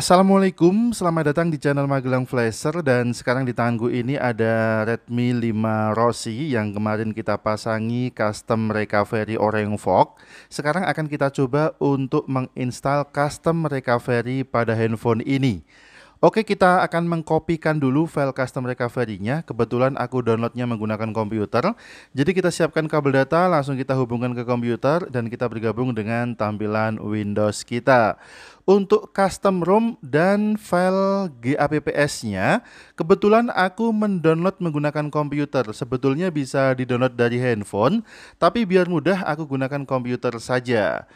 Assalamualaikum, selamat datang di channel Magelang Flasher dan sekarang di tanganku ini ada Redmi 5 Rossi yang kemarin kita pasangi custom recovery Orange Fog. Sekarang akan kita coba untuk menginstal custom recovery pada handphone ini. Oke, kita akan mengkopikan dulu file custom recovery-nya. Kebetulan aku downloadnya menggunakan komputer. Jadi kita siapkan kabel data, langsung kita hubungkan ke komputer, dan kita bergabung dengan tampilan Windows kita. Untuk custom ROM dan file GAPPS-nya, kebetulan aku mendownload menggunakan komputer. Sebetulnya bisa didownload dari handphone, tapi biar mudah aku gunakan komputer saja.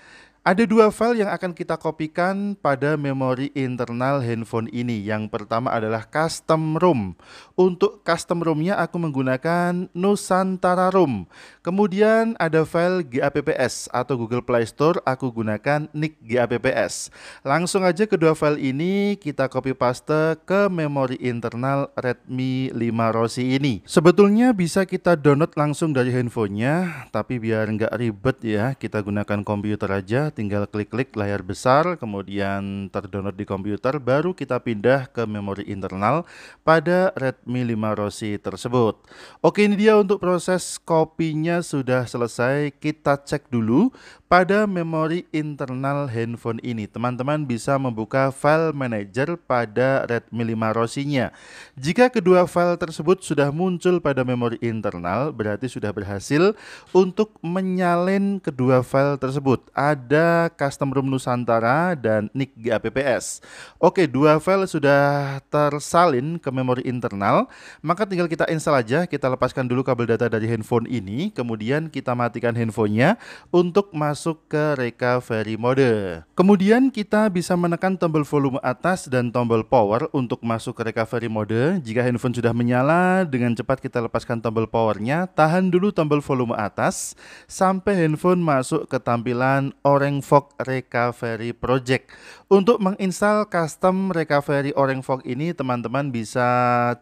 Ada dua file yang akan kita kopikan pada memori internal handphone ini. Yang pertama adalah custom room. Untuk custom roomnya aku menggunakan Nusantara Room. Kemudian ada file GAPPS atau Google Play Store aku gunakan nick GAPPS. Langsung aja kedua file ini kita copy paste ke memori internal Redmi 5 Rossi ini. Sebetulnya bisa kita download langsung dari handphonenya, tapi biar nggak ribet ya kita gunakan komputer aja tinggal klik-klik layar besar, kemudian terdownload di komputer, baru kita pindah ke memori internal pada Redmi 5 Rossi tersebut. Oke, ini dia untuk proses kopinya sudah selesai. Kita cek dulu pada memori internal handphone ini. Teman-teman bisa membuka file manager pada Redmi 5 Rossi-nya. Jika kedua file tersebut sudah muncul pada memori internal, berarti sudah berhasil untuk menyalin kedua file tersebut. Ada Custom Room Nusantara dan NIC GAPPS. Oke, dua file sudah tersalin ke memori internal, maka tinggal kita install aja, kita lepaskan dulu kabel data dari handphone ini, kemudian kita matikan handphonenya untuk masuk ke recovery mode. Kemudian kita bisa menekan tombol volume atas dan tombol power untuk masuk ke recovery mode. Jika handphone sudah menyala, dengan cepat kita lepaskan tombol powernya, tahan dulu tombol volume atas sampai handphone masuk ke tampilan orange Fog Recovery Project. Untuk menginstal custom Recovery Fog ini, teman-teman bisa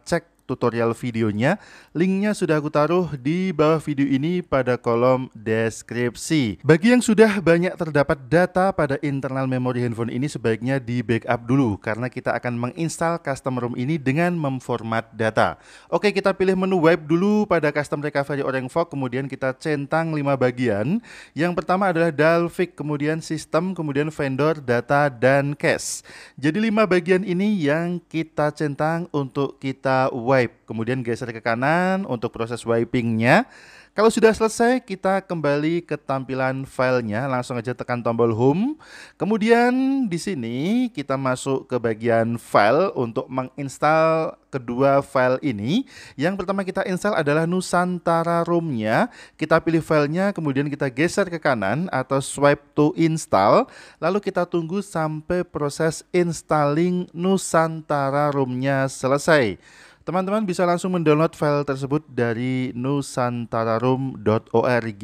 cek tutorial videonya. Linknya sudah aku taruh di bawah video ini pada kolom deskripsi. Bagi yang sudah banyak terdapat data pada internal memori handphone ini sebaiknya di backup dulu karena kita akan menginstal custom ROM ini dengan memformat data. Oke kita pilih menu wipe dulu pada custom recovery orang fog kemudian kita centang 5 bagian. Yang pertama adalah dalvik kemudian sistem kemudian vendor data dan cache. Jadi 5 bagian ini yang kita centang untuk kita wipe swipe, Kemudian geser ke kanan untuk proses wipingnya. Kalau sudah selesai, kita kembali ke tampilan filenya. Langsung aja tekan tombol Home. Kemudian di sini kita masuk ke bagian file untuk menginstal kedua file ini. Yang pertama kita install adalah Nusantara Roomnya. Kita pilih filenya, kemudian kita geser ke kanan atau swipe to install. Lalu kita tunggu sampai proses installing Nusantara Roomnya selesai. Teman-teman bisa langsung mendownload file tersebut dari nusantararum.org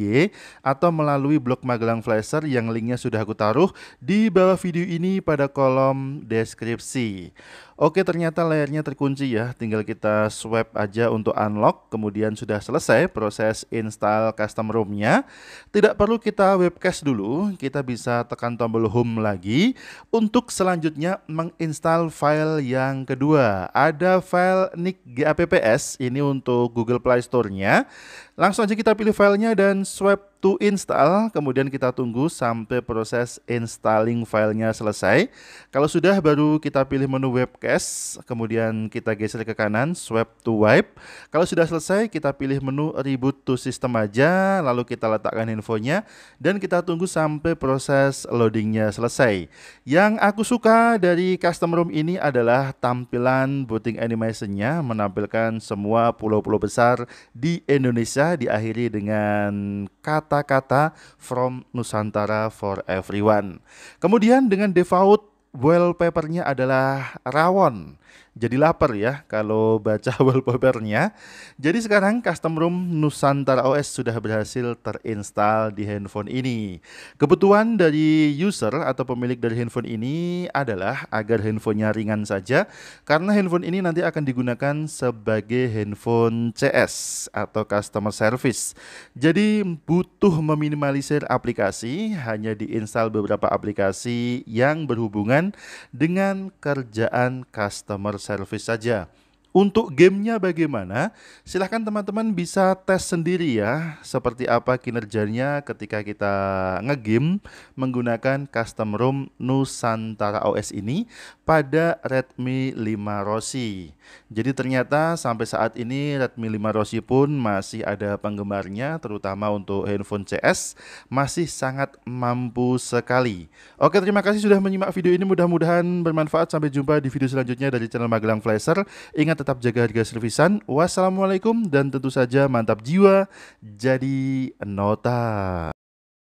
atau melalui blog Magelang Flasher yang linknya sudah aku taruh di bawah video ini pada kolom deskripsi. Oke, ternyata layarnya terkunci ya. Tinggal kita swipe aja untuk unlock, kemudian sudah selesai proses install custom ROM nya Tidak perlu kita webcast dulu, kita bisa tekan tombol home lagi untuk selanjutnya menginstall file yang kedua. Ada file nick GAPPS ini untuk Google Play Store-nya. Langsung aja kita pilih filenya dan swipe to install, kemudian kita tunggu sampai proses installing filenya selesai. Kalau sudah baru kita pilih menu webcast, kemudian kita geser ke kanan, swipe to wipe. Kalau sudah selesai, kita pilih menu reboot to system aja, lalu kita letakkan infonya, dan kita tunggu sampai proses loadingnya selesai. Yang aku suka dari custom room ini adalah tampilan booting animationnya menampilkan semua pulau-pulau besar di Indonesia diakhiri dengan cut kata-kata From Nusantara for Everyone. Kemudian dengan default wallpapernya adalah rawon jadi lapar ya kalau baca wallpapernya. Jadi sekarang custom room Nusantara OS sudah berhasil terinstall di handphone ini. Kebutuhan dari user atau pemilik dari handphone ini adalah agar handphonenya ringan saja karena handphone ini nanti akan digunakan sebagai handphone CS atau customer service. Jadi butuh meminimalisir aplikasi, hanya diinstal beberapa aplikasi yang berhubungan dengan kerjaan customer service service saja untuk gamenya bagaimana? Silahkan teman-teman bisa tes sendiri ya Seperti apa kinerjanya ketika kita ngegame Menggunakan custom ROM Nusantara OS ini Pada Redmi 5 Rossi Jadi ternyata sampai saat ini Redmi 5 Rossi pun masih ada penggemarnya Terutama untuk handphone CS Masih sangat mampu sekali Oke terima kasih sudah menyimak video ini Mudah-mudahan bermanfaat Sampai jumpa di video selanjutnya dari channel Magelang Flasher Ingat tetap tetap jaga harga servisan. Wassalamualaikum dan tentu saja mantap jiwa. Jadi nota.